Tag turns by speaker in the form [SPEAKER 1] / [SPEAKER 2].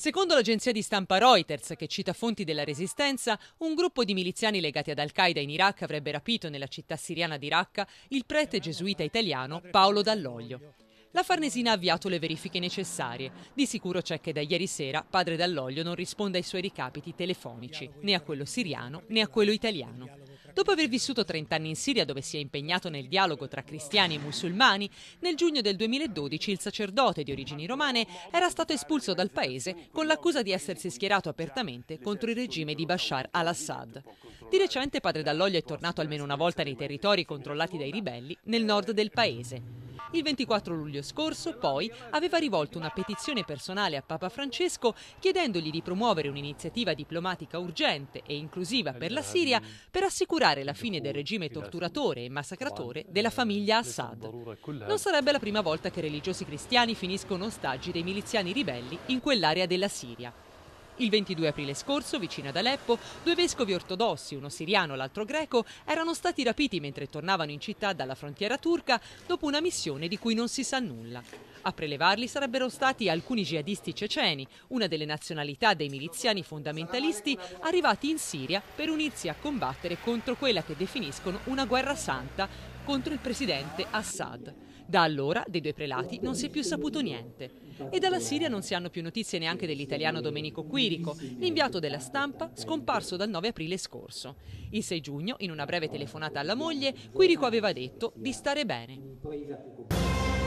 [SPEAKER 1] Secondo l'agenzia di stampa Reuters, che cita fonti della Resistenza, un gruppo di miliziani legati ad Al-Qaeda in Iraq avrebbe rapito nella città siriana di Raqqa il prete gesuita italiano Paolo Dall'Oglio. La Farnesina ha avviato le verifiche necessarie. Di sicuro c'è che da ieri sera padre Dall'Oglio non risponde ai suoi ricapiti telefonici, né a quello siriano né a quello italiano. Dopo aver vissuto 30 anni in Siria, dove si è impegnato nel dialogo tra cristiani e musulmani, nel giugno del 2012 il sacerdote di origini romane era stato espulso dal paese con l'accusa di essersi schierato apertamente contro il regime di Bashar al-Assad. Di recente Padre Dall'Oglio è tornato almeno una volta nei territori controllati dai ribelli nel nord del paese. Il 24 luglio scorso, poi, aveva rivolto una petizione personale a Papa Francesco chiedendogli di promuovere un'iniziativa diplomatica urgente e inclusiva per la Siria per assicurare la fine del regime torturatore e massacratore della famiglia Assad. Non sarebbe la prima volta che religiosi cristiani finiscono ostaggi dei miliziani ribelli in quell'area della Siria. Il 22 aprile scorso, vicino ad Aleppo, due vescovi ortodossi, uno siriano e l'altro greco, erano stati rapiti mentre tornavano in città dalla frontiera turca dopo una missione di cui non si sa nulla. A prelevarli sarebbero stati alcuni jihadisti ceceni, una delle nazionalità dei miliziani fondamentalisti arrivati in Siria per unirsi a combattere contro quella che definiscono una guerra santa contro il presidente Assad. Da allora dei due prelati non si è più saputo niente e dalla Siria non si hanno più notizie neanche dell'italiano Domenico Quirico, l'inviato della stampa scomparso dal 9 aprile scorso. Il 6 giugno, in una breve telefonata alla moglie, Quirico aveva detto di stare bene.